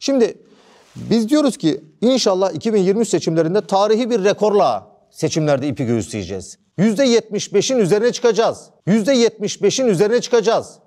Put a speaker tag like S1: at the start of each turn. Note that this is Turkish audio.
S1: Şimdi biz diyoruz ki inşallah 2023 seçimlerinde tarihi bir rekorla seçimlerde ipi
S2: göğüsleyeceğiz.
S1: %75'in üzerine çıkacağız. %75'in
S2: üzerine çıkacağız.